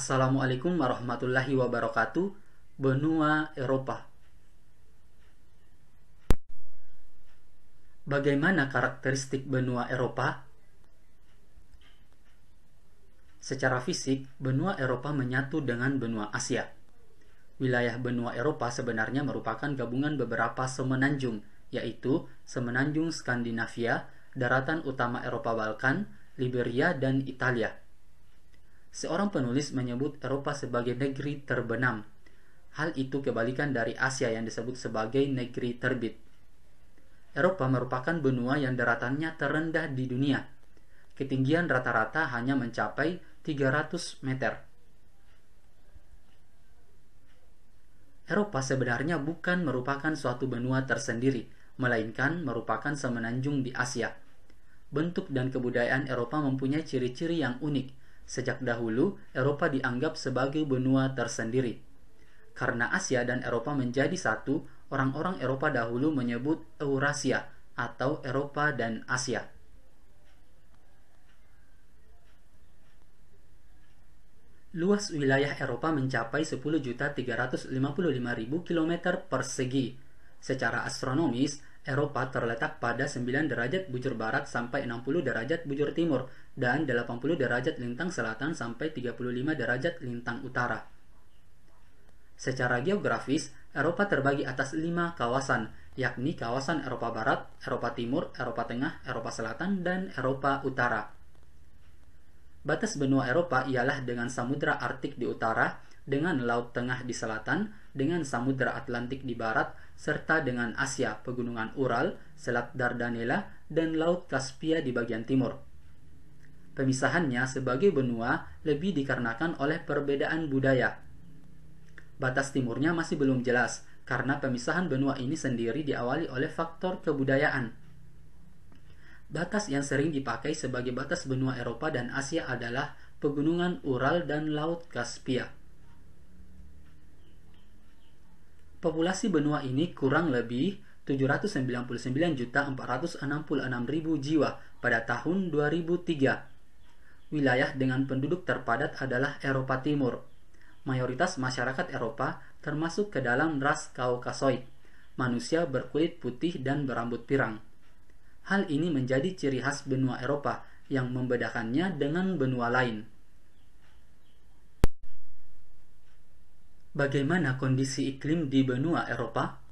Assalamualaikum warahmatullahi wabarakatuh benua Eropa. Bagaimana karakteristik benua Eropa? Secara fisik, benua Eropa menyatu dengan benua Asia. Wilayah benua Eropa sebenarnya merupakan gabungan beberapa semenanjung, yaitu Semenanjung Skandinavia, daratan utama Eropa Balkan, Liberia, dan Italia. Seorang penulis menyebut Eropa sebagai negeri terbenam. Hal itu kebalikan dari Asia yang disebut sebagai negeri terbit. Eropa merupakan benua yang daratannya terendah di dunia. Ketinggian rata-rata hanya mencapai 300 meter. Eropa sebenarnya bukan merupakan suatu benua tersendiri, melainkan merupakan semenanjung di Asia. Bentuk dan kebudayaan Eropa mempunyai ciri-ciri yang unik, Sejak dahulu, Eropa dianggap sebagai benua tersendiri. Karena Asia dan Eropa menjadi satu, orang-orang Eropa dahulu menyebut Eurasia atau Eropa dan Asia. Luas wilayah Eropa mencapai 10.355.000 km persegi. Secara astronomis, Eropa terletak pada 9 derajat bujur barat sampai 60 derajat bujur timur dan 80 derajat lintang selatan sampai 35 derajat lintang utara. Secara geografis, Eropa terbagi atas lima kawasan, yakni kawasan Eropa Barat, Eropa Timur, Eropa Tengah, Eropa Selatan, dan Eropa Utara. Batas benua Eropa ialah dengan Samudra Arktik di utara, dengan Laut Tengah di selatan, dengan Samudra Atlantik di barat, serta dengan Asia, pegunungan Ural, Selat Dardanella, dan Laut Kaspia di bagian timur. Pemisahannya sebagai benua lebih dikarenakan oleh perbedaan budaya. Batas timurnya masih belum jelas, karena pemisahan benua ini sendiri diawali oleh faktor kebudayaan. Batas yang sering dipakai sebagai batas benua Eropa dan Asia adalah pegunungan Ural dan Laut Kaspia. Populasi benua ini kurang lebih 799.466.000 jiwa pada tahun 2003. Wilayah dengan penduduk terpadat adalah Eropa Timur. Mayoritas masyarakat Eropa termasuk ke dalam ras Kaukasoid, manusia berkulit putih dan berambut pirang. Hal ini menjadi ciri khas benua Eropa yang membedakannya dengan benua lain. Bagaimana kondisi iklim di benua Eropa?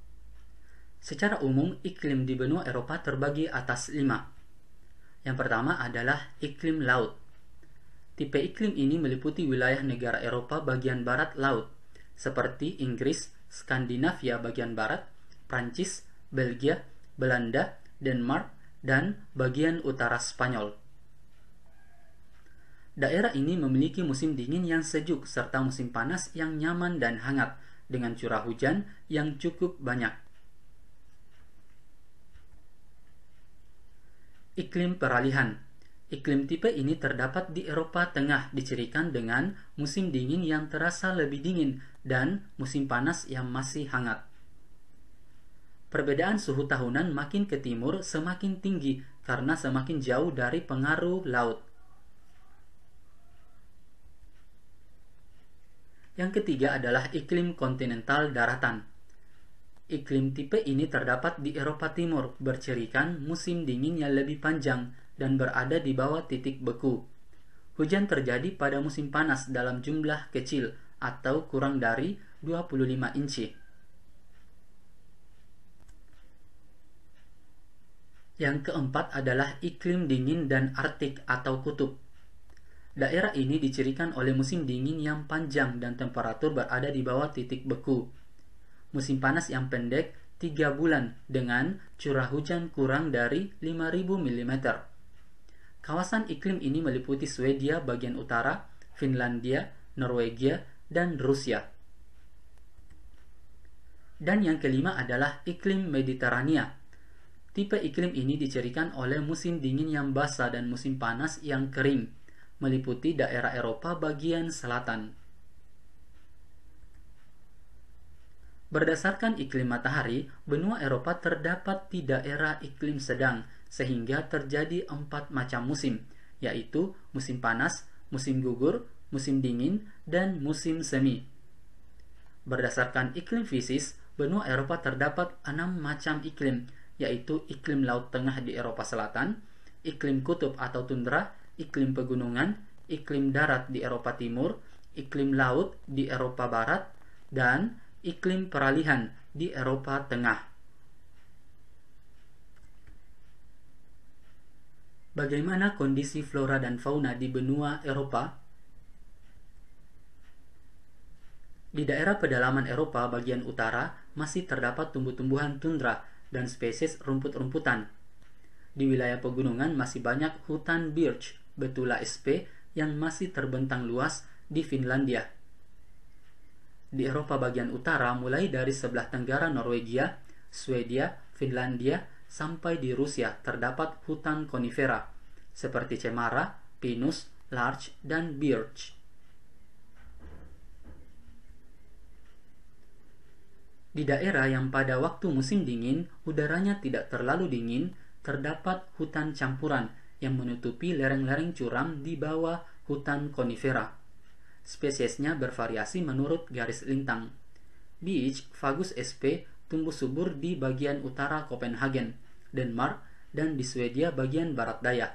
Secara umum, iklim di benua Eropa terbagi atas lima. Yang pertama adalah iklim laut. Tipe iklim ini meliputi wilayah negara Eropa bagian barat laut, seperti Inggris, Skandinavia bagian barat, Prancis, Belgia, Belanda, Denmark, dan bagian utara Spanyol. Daerah ini memiliki musim dingin yang sejuk serta musim panas yang nyaman dan hangat, dengan curah hujan yang cukup banyak. Iklim peralihan Iklim tipe ini terdapat di Eropa Tengah, dicirikan dengan musim dingin yang terasa lebih dingin dan musim panas yang masih hangat. Perbedaan suhu tahunan makin ke timur semakin tinggi karena semakin jauh dari pengaruh laut. Yang ketiga adalah iklim kontinental daratan. Iklim tipe ini terdapat di Eropa Timur, bercirikan musim dingin yang lebih panjang dan berada di bawah titik beku. Hujan terjadi pada musim panas dalam jumlah kecil atau kurang dari 25 inci. Yang keempat adalah iklim dingin dan Arktik atau kutub. Daerah ini dicirikan oleh musim dingin yang panjang dan temperatur berada di bawah titik beku. Musim panas yang pendek 3 bulan dengan curah hujan kurang dari 5000 mm. Kawasan iklim ini meliputi Swedia bagian utara, Finlandia, Norwegia, dan Rusia. Dan yang kelima adalah iklim Mediterania. Tipe iklim ini dicirikan oleh musim dingin yang basah dan musim panas yang kering meliputi daerah Eropa bagian selatan. Berdasarkan iklim matahari, benua Eropa terdapat di daerah iklim sedang, sehingga terjadi empat macam musim, yaitu musim panas, musim gugur, musim dingin, dan musim semi. Berdasarkan iklim fisis, benua Eropa terdapat enam macam iklim, yaitu iklim laut tengah di Eropa Selatan, iklim kutub atau tundra, iklim pegunungan, iklim darat di Eropa Timur, iklim laut di Eropa Barat, dan iklim peralihan di Eropa Tengah. Bagaimana kondisi flora dan fauna di benua Eropa? Di daerah pedalaman Eropa bagian utara masih terdapat tumbuh-tumbuhan tundra dan spesies rumput-rumputan. Di wilayah pegunungan masih banyak hutan birch Betula SP yang masih terbentang luas di Finlandia. Di Eropa bagian utara mulai dari sebelah tenggara Norwegia, Swedia, Finlandia, sampai di Rusia terdapat hutan konifera seperti cemara, pinus, larch, dan birch. Di daerah yang pada waktu musim dingin udaranya tidak terlalu dingin, terdapat hutan campuran yang menutupi lereng-lereng curam di bawah hutan konifera. Spesiesnya bervariasi menurut garis lintang. Beach fagus sp tumbuh subur di bagian utara Copenhagen, Denmark, dan di Swedia bagian barat daya.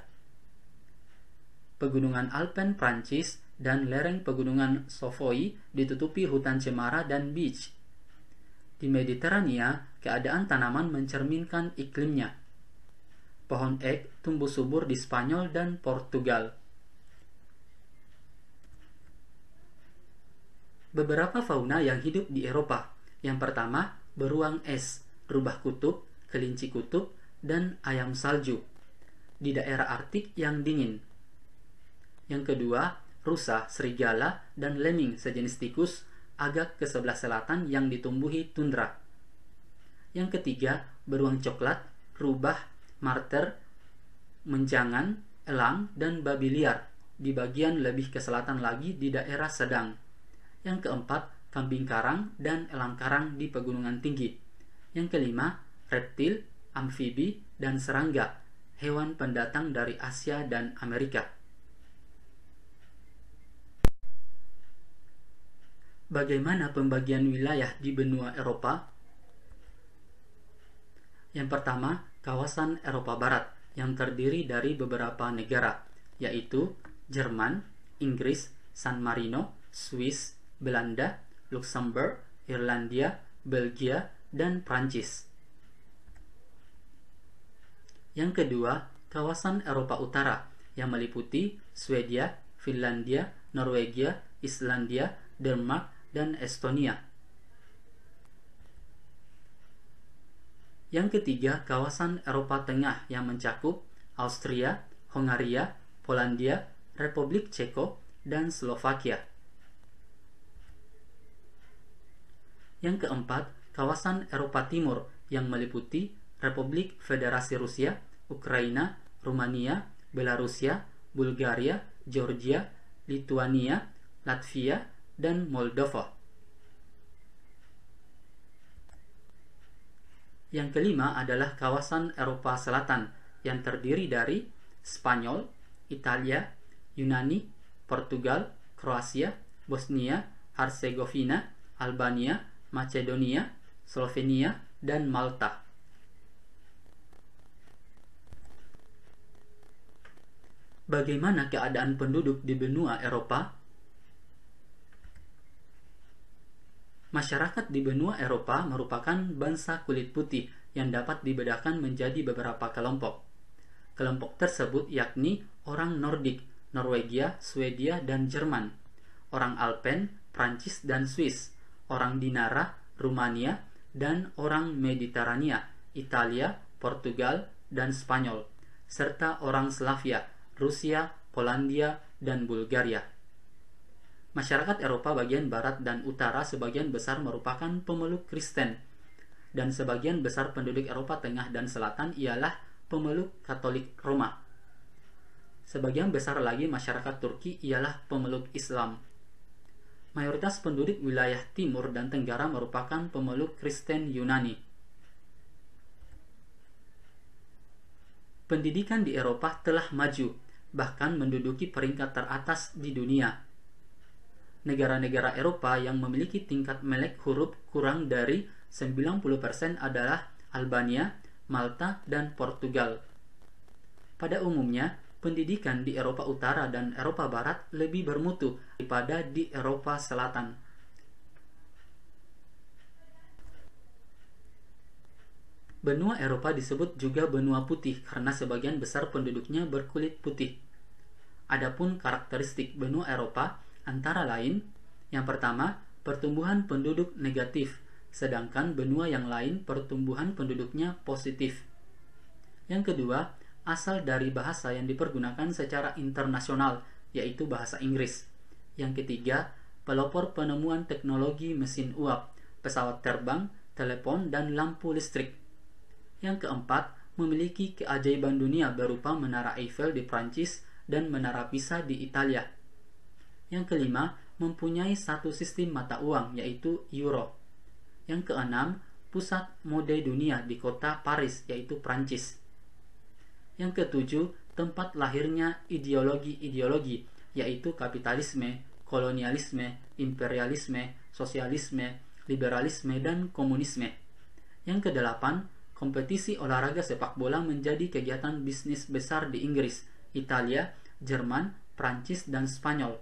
Pegunungan Alpen Prancis dan lereng pegunungan Sofoi ditutupi hutan cemara dan beach. Di Mediterania, keadaan tanaman mencerminkan iklimnya Pohon ek tumbuh subur di Spanyol dan Portugal. Beberapa fauna yang hidup di Eropa. Yang pertama, beruang es, rubah kutub, kelinci kutub, dan ayam salju. Di daerah Arktik yang dingin. Yang kedua, rusa, serigala, dan lemming sejenis tikus agak ke sebelah selatan yang ditumbuhi tundra. Yang ketiga, beruang coklat, rubah, marter, menjangan, elang, dan babi liar di bagian lebih ke selatan lagi di daerah sedang. Yang keempat, kambing karang dan elang karang di pegunungan tinggi. Yang kelima, reptil, amfibi, dan serangga, hewan pendatang dari Asia dan Amerika. Bagaimana pembagian wilayah di benua Eropa? Yang pertama, kawasan Eropa Barat yang terdiri dari beberapa negara, yaitu Jerman, Inggris, San Marino, Swiss, Belanda, Luxembourg, Irlandia, Belgia, dan Prancis. Yang kedua, kawasan Eropa Utara yang meliputi Swedia, Finlandia, Norwegia, Islandia, Denmark, dan Estonia. Yang ketiga, kawasan Eropa Tengah yang mencakup Austria, Hongaria, Polandia, Republik Ceko, dan Slovakia. Yang keempat, kawasan Eropa Timur yang meliputi Republik Federasi Rusia, Ukraina, Rumania, Belarusia, Bulgaria, Georgia, Lituania, Latvia, dan Moldova. Yang kelima adalah kawasan Eropa Selatan yang terdiri dari Spanyol, Italia, Yunani, Portugal, Kroasia, Bosnia, Herzegovina, Albania, Macedonia, Slovenia, dan Malta. Bagaimana keadaan penduduk di benua Eropa Masyarakat di benua Eropa merupakan bangsa kulit putih yang dapat dibedakan menjadi beberapa kelompok. Kelompok tersebut yakni orang Nordik, Norwegia, Swedia, dan Jerman, orang Alpen, Prancis, dan Swiss, orang Dinara, Rumania, dan orang Mediterania, Italia, Portugal, dan Spanyol, serta orang Slavia, Rusia, Polandia, dan Bulgaria. Masyarakat Eropa bagian barat dan utara sebagian besar merupakan pemeluk Kristen, dan sebagian besar penduduk Eropa tengah dan selatan ialah pemeluk Katolik Roma. Sebagian besar lagi masyarakat Turki ialah pemeluk Islam. Mayoritas penduduk wilayah timur dan tenggara merupakan pemeluk Kristen Yunani. Pendidikan di Eropa telah maju, bahkan menduduki peringkat teratas di dunia negara-negara Eropa yang memiliki tingkat melek huruf kurang dari 90% adalah Albania, Malta, dan Portugal. Pada umumnya, pendidikan di Eropa Utara dan Eropa Barat lebih bermutu daripada di Eropa Selatan. Benua Eropa disebut juga benua putih karena sebagian besar penduduknya berkulit putih. Adapun karakteristik benua Eropa antara lain yang pertama, pertumbuhan penduduk negatif, sedangkan benua yang lain pertumbuhan penduduknya positif. Yang kedua, asal dari bahasa yang dipergunakan secara internasional, yaitu bahasa Inggris. Yang ketiga, pelopor penemuan teknologi mesin uap, pesawat terbang, telepon, dan lampu listrik. Yang keempat, memiliki keajaiban dunia berupa Menara Eiffel di Prancis dan Menara Pisa di Italia. Yang kelima, mempunyai satu sistem mata uang yaitu euro. Yang keenam, pusat mode dunia di kota Paris yaitu Prancis. Yang ketujuh, tempat lahirnya ideologi-ideologi yaitu kapitalisme, kolonialisme, imperialisme, sosialisme, liberalisme, dan komunisme. Yang kedelapan, kompetisi olahraga sepak bola menjadi kegiatan bisnis besar di Inggris, Italia, Jerman, Prancis, dan Spanyol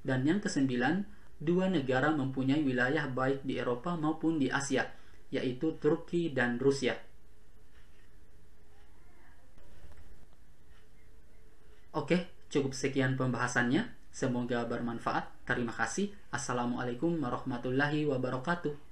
dan yang kesembilan, dua negara mempunyai wilayah baik di Eropa maupun di Asia, yaitu Turki dan Rusia. Oke, cukup sekian pembahasannya. Semoga bermanfaat. Terima kasih. Assalamualaikum warahmatullahi wabarakatuh.